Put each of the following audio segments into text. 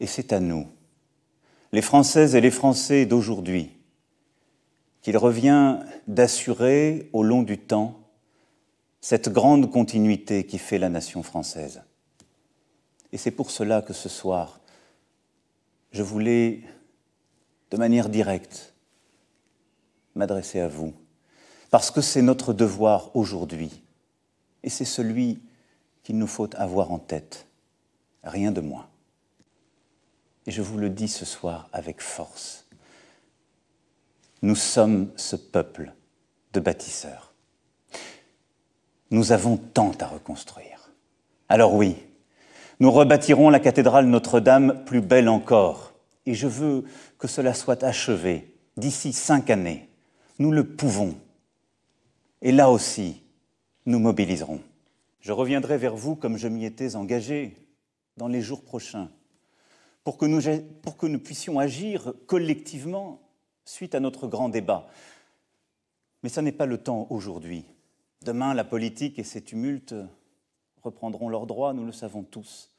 et c'est à nous, les Françaises et les Français d'aujourd'hui, qu'il revient d'assurer au long du temps cette grande continuité qui fait la nation française. Et c'est pour cela que ce soir, je voulais, de manière directe, m'adresser à vous, parce que c'est notre devoir aujourd'hui, et c'est celui qu'il nous faut avoir en tête, rien de moins. Et je vous le dis ce soir avec force. Nous sommes ce peuple de bâtisseurs. Nous avons tant à reconstruire. Alors oui, nous rebâtirons la cathédrale Notre-Dame plus belle encore. Et je veux que cela soit achevé d'ici cinq années. Nous le pouvons. Et là aussi, nous mobiliserons. Je reviendrai vers vous comme je m'y étais engagé dans les jours prochains pour que, nous, puissions agir collectivement suite à notre grand débat. Mais ça n'est pas le temps aujourd'hui. Demain, la politique et ses tumultes reprendront leurs droits, nous le savons tous.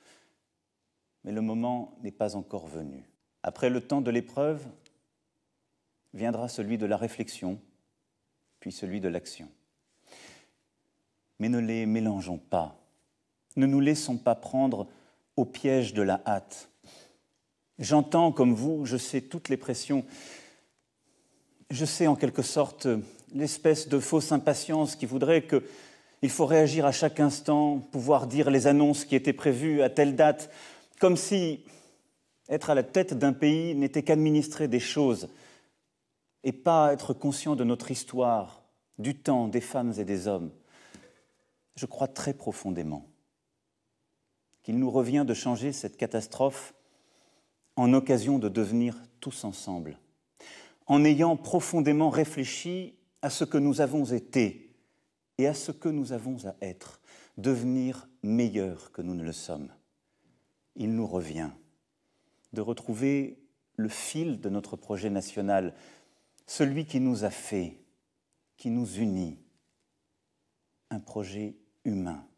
Mais le moment n'est pas encore venu. Après le temps de l'épreuve, viendra celui de la réflexion, puis celui de l'action. Mais ne les mélangeons pas. Ne nous laissons pas prendre au piège de la hâte. J'entends comme vous, je sais toutes les pressions. Je sais en quelque sorte euh, l'espèce de fausse impatience qui voudrait que il faut réagir à chaque instant, pouvoir dire les annonces qui étaient prévues à telle date, comme si être à la tête d'un pays n'était qu'administrer des choses et pas être conscient de notre histoire, du temps, des femmes et des hommes. Je crois très profondément qu'il nous revient de changer cette catastrophe en occasion de devenir tous ensemble, en ayant profondément réfléchi à ce que nous avons été et à ce que nous avons à être, devenir meilleurs que nous ne le sommes. Il nous revient de retrouver le fil de notre projet national, celui qui nous a fait, qui nous unit, un projet humain